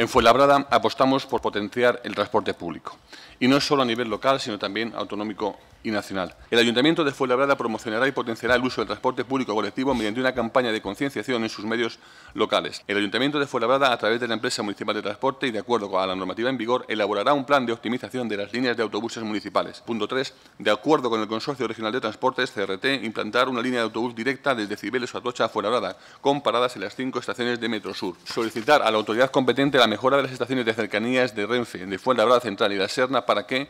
En Fuenlabrada apostamos por potenciar el transporte público, y no solo a nivel local, sino también autonómico y nacional. El Ayuntamiento de Fuenlabrada promocionará y potenciará el uso del transporte público colectivo mediante una campaña de concienciación en sus medios locales. El Ayuntamiento de Fuenlabrada, a través de la empresa municipal de transporte y de acuerdo con la normativa en vigor, elaborará un plan de optimización de las líneas de autobuses municipales. Punto 3. De acuerdo con el Consorcio Regional de Transportes, CRT, implantar una línea de autobús directa desde Cibeles o Atocha a Fuenlabrada, con paradas en las cinco estaciones de Metrosur. Solicitar a la autoridad competente la mejora de las estaciones de cercanías de Renfe, de Fuenlabrada Central y de la Serna para que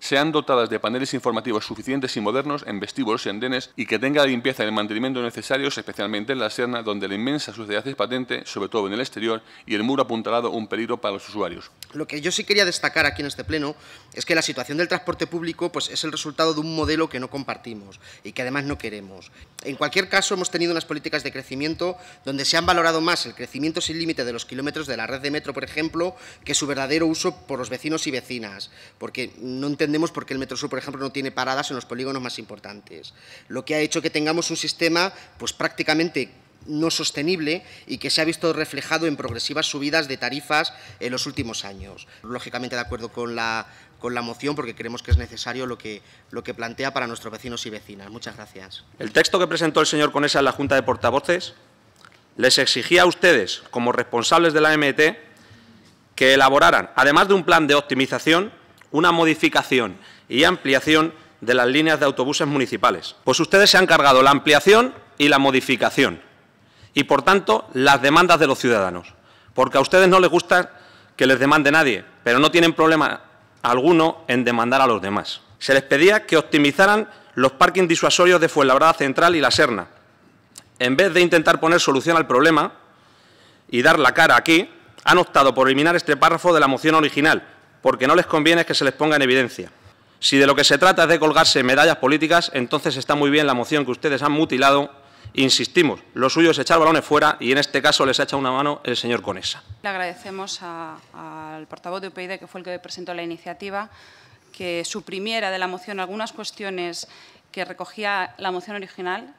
sean dotadas de paneles informativos suficientes y modernos en vestíbulos y andenes y que tenga la limpieza y el mantenimiento necesarios, especialmente en la Serna, donde la inmensa suciedad es patente, sobre todo en el exterior, y el muro apuntalado un peligro para los usuarios. Lo que yo sí quería destacar aquí en este pleno es que la situación del transporte público pues, es el resultado de un modelo que no compartimos y que además no queremos. En cualquier caso, hemos tenido unas políticas de crecimiento donde se han valorado más el crecimiento sin límite de los kilómetros de la red de metro, por ejemplo, que su verdadero uso por los vecinos y vecinas, porque no entendemos por qué el Metro Sur, por ejemplo, no tiene paradas en los polígonos más importantes. Lo que ha hecho que tengamos un sistema pues, prácticamente no sostenible y que se ha visto reflejado en progresivas subidas de tarifas en los últimos años. Lógicamente de acuerdo con la, con la moción porque creemos que es necesario lo que, lo que plantea para nuestros vecinos y vecinas. Muchas gracias. El texto que presentó el señor Conesa en la Junta de Portavoces les exigía a ustedes, como responsables de la MT que elaboraran, además de un plan de optimización, una modificación y ampliación de las líneas de autobuses municipales. Pues ustedes se han cargado la ampliación y la modificación y, por tanto, las demandas de los ciudadanos. Porque a ustedes no les gusta que les demande nadie, pero no tienen problema alguno en demandar a los demás. Se les pedía que optimizaran los parking disuasorios de Fuenlabrada Central y La Serna. En vez de intentar poner solución al problema y dar la cara aquí, han optado por eliminar este párrafo de la moción original, porque no les conviene que se les ponga en evidencia. Si de lo que se trata es de colgarse medallas políticas, entonces está muy bien la moción que ustedes han mutilado Insistimos, lo suyo es echar balones fuera y en este caso les ha echado una mano el señor Conesa. Le agradecemos al portavoz de UPyD, que fue el que presentó la iniciativa, que suprimiera de la moción algunas cuestiones que recogía la moción original,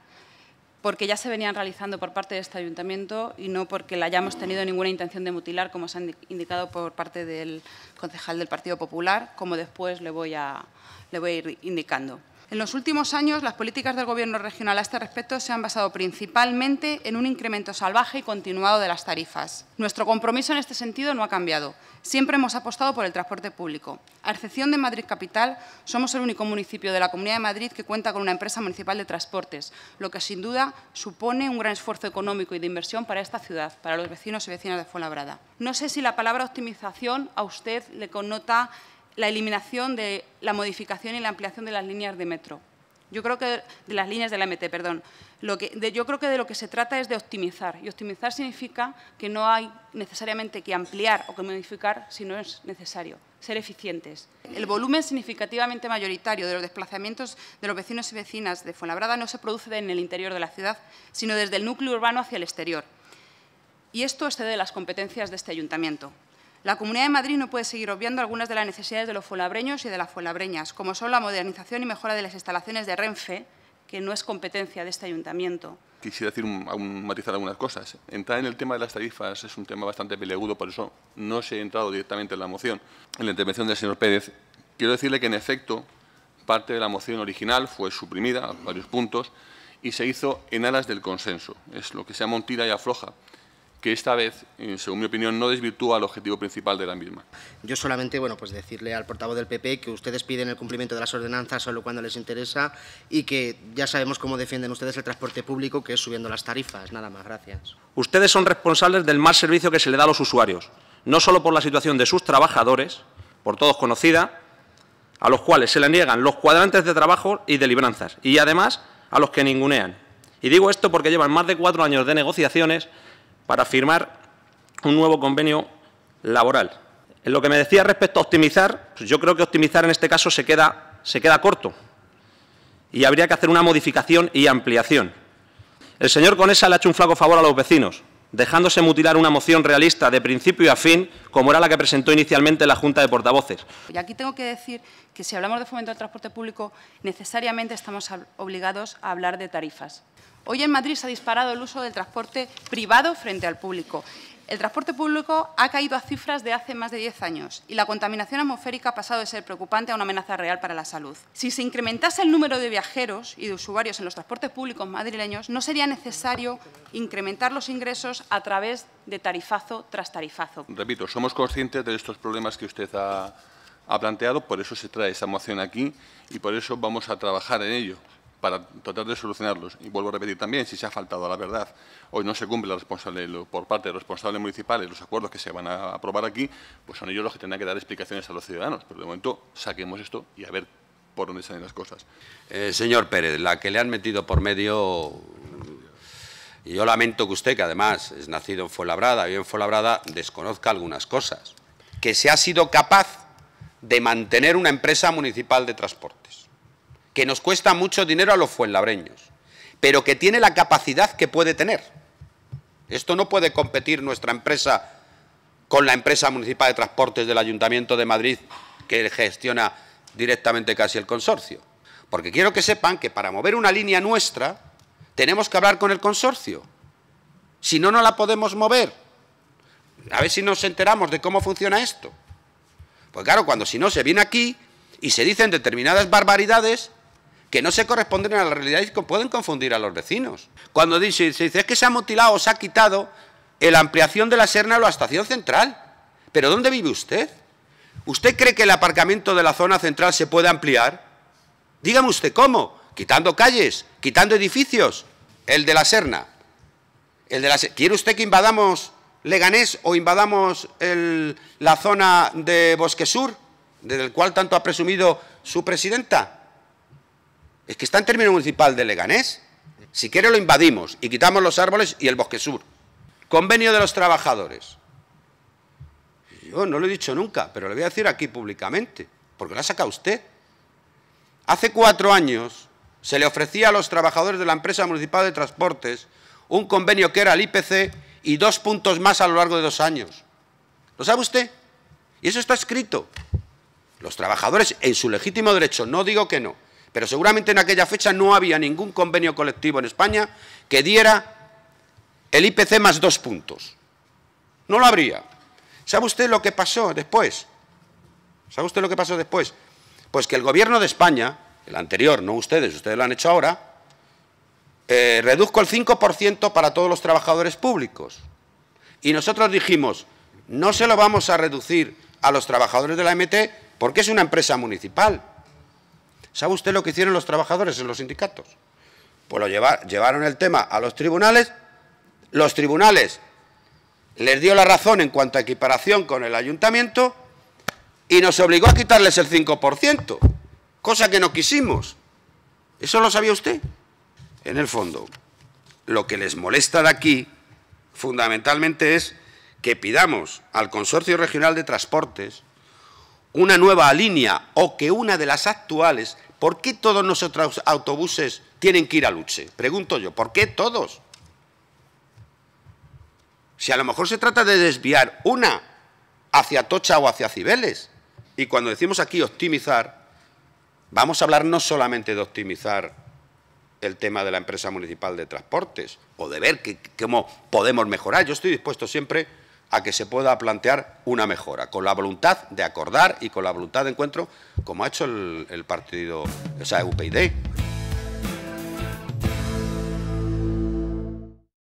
porque ya se venían realizando por parte de este ayuntamiento y no porque la hayamos tenido ninguna intención de mutilar, como se ha indicado por parte del concejal del Partido Popular, como después le voy a, le voy a ir indicando. En los últimos años, las políticas del Gobierno regional a este respecto se han basado principalmente en un incremento salvaje y continuado de las tarifas. Nuestro compromiso en este sentido no ha cambiado. Siempre hemos apostado por el transporte público. A excepción de Madrid Capital, somos el único municipio de la Comunidad de Madrid que cuenta con una empresa municipal de transportes, lo que sin duda supone un gran esfuerzo económico y de inversión para esta ciudad, para los vecinos y vecinas de Fuenlabrada. No sé si la palabra optimización a usted le connota la eliminación de la modificación y la ampliación de las líneas de metro. Yo creo que de las líneas de la MT, perdón. yo creo que de lo que se trata es de optimizar. Y optimizar significa que no hay necesariamente que ampliar o que modificar si no es necesario. Ser eficientes. El volumen significativamente mayoritario de los desplazamientos de los vecinos y vecinas de Fuenlabrada no se produce en el interior de la ciudad, sino desde el núcleo urbano hacia el exterior. Y esto excede las competencias de este ayuntamiento. La Comunidad de Madrid no puede seguir obviando algunas de las necesidades de los folabreños y de las folabreñas, como son la modernización y mejora de las instalaciones de Renfe, que no es competencia de este ayuntamiento. Quisiera decir, matizar algunas cosas. Entrar en el tema de las tarifas es un tema bastante peleagudo, por eso no se ha entrado directamente en la moción. En la intervención del señor Pérez, quiero decirle que, en efecto, parte de la moción original fue suprimida a varios puntos y se hizo en alas del consenso. Es lo que se llama un y afloja que esta vez, según mi opinión, no desvirtúa el objetivo principal de la misma. Yo solamente, bueno, pues decirle al portavoz del PP que ustedes piden el cumplimiento de las ordenanzas solo cuando les interesa y que ya sabemos cómo defienden ustedes el transporte público, que es subiendo las tarifas. Nada más, gracias. Ustedes son responsables del mal servicio que se le da a los usuarios, no solo por la situación de sus trabajadores, por todos conocida, a los cuales se le niegan los cuadrantes de trabajo y de libranzas, y además a los que ningunean. Y digo esto porque llevan más de cuatro años de negociaciones para firmar un nuevo convenio laboral. En lo que me decía respecto a optimizar, pues yo creo que optimizar en este caso se queda, se queda corto y habría que hacer una modificación y ampliación. El señor Conesa le ha hecho un flaco favor a los vecinos dejándose mutilar una moción realista de principio a fin, como era la que presentó inicialmente la Junta de Portavoces. Y aquí tengo que decir que si hablamos de fomento del transporte público, necesariamente estamos obligados a hablar de tarifas. Hoy en Madrid se ha disparado el uso del transporte privado frente al público el transporte público ha caído a cifras de hace más de 10 años y la contaminación atmosférica ha pasado de ser preocupante a una amenaza real para la salud. Si se incrementase el número de viajeros y de usuarios en los transportes públicos madrileños, no sería necesario incrementar los ingresos a través de tarifazo tras tarifazo. Repito, somos conscientes de estos problemas que usted ha, planteado, por eso se trae esa moción aquí y por eso vamos a trabajar en ello para tratar de solucionarlos. Y vuelvo a repetir también, si se ha faltado a la verdad, hoy no se cumple la responsabilidad por parte de los responsables municipales los acuerdos que se van a aprobar aquí, pues son ellos los que tendrán que dar explicaciones a los ciudadanos. Pero de momento saquemos esto y a ver por dónde salen las cosas. Eh, señor Pérez, la que le han metido por medio... yo lamento que usted, que además es nacido en Fuenlabrada, vive en Fuenlabrada, desconozca algunas cosas. Que se ha sido capaz de mantener una empresa municipal de transportes que nos cuesta mucho dinero a los fuenlabreños, pero que tiene la capacidad que puede tener. Esto no puede competir nuestra empresa con la empresa municipal de transportes del Ayuntamiento de Madrid, que gestiona directamente casi el consorcio. Porque quiero que sepan que para mover una línea nuestra tenemos que hablar con el consorcio. Si no, no la podemos mover. A ver si nos enteramos de cómo funciona esto. Pues claro, cuando si no se viene aquí y se dicen determinadas barbaridades que no se corresponden a la realidad y pueden confundir a los vecinos. Cuando dice, se dice es que se ha mutilado o se ha quitado eh, la ampliación de la Serna a la estación central. ¿Pero dónde vive usted? ¿Usted cree que el aparcamiento de la zona central se puede ampliar? Dígame usted cómo. Quitando calles, quitando edificios. El de la Serna. El de la ¿Quiere usted que invadamos Leganés o invadamos la zona de Bosque Sur, del cual tanto ha presumido su presidenta? Es que está en término municipal de Leganés. Si quiere lo invadimos y quitamos los árboles y el bosque sur. Convenio de los trabajadores. Yo no lo he dicho nunca, pero lo voy a decir aquí públicamente, porque lo ha sacado usted. Hace cuatro años se le ofrecía a los trabajadores de la empresa municipal de transportes un convenio que era el IPC y dos puntos más a lo largo de dos años. ¿Lo sabe usted? Y eso está escrito. Los trabajadores, en su legítimo derecho, no digo que no, pero seguramente en aquella fecha no había ningún convenio colectivo en España que diera el IPC más dos puntos. No lo habría. ¿Sabe usted lo que pasó después? ¿Sabe usted lo que pasó después? Pues que el Gobierno de España, el anterior, no ustedes, ustedes lo han hecho ahora, redujo eh, reduzco el 5% para todos los trabajadores públicos. Y nosotros dijimos, no se lo vamos a reducir a los trabajadores de la MT porque es una empresa municipal. ¿Sabe usted lo que hicieron los trabajadores en los sindicatos? Pues lo llevaron el tema a los tribunales. Los tribunales les dio la razón en cuanto a equiparación con el ayuntamiento y nos obligó a quitarles el 5%, cosa que no quisimos. ¿Eso lo sabía usted? En el fondo, lo que les molesta de aquí fundamentalmente es que pidamos al Consorcio Regional de Transportes una nueva línea o que una de las actuales, ¿por qué todos nuestros autobuses tienen que ir a Luche? Pregunto yo, ¿por qué todos? Si a lo mejor se trata de desviar una hacia Tocha o hacia Cibeles. Y cuando decimos aquí optimizar, vamos a hablar no solamente de optimizar el tema de la empresa municipal de transportes o de ver que, cómo podemos mejorar. Yo estoy dispuesto siempre a que se pueda plantear una mejora, con la voluntad de acordar y con la voluntad de encuentro, como ha hecho el, partido, o sea, UPyD.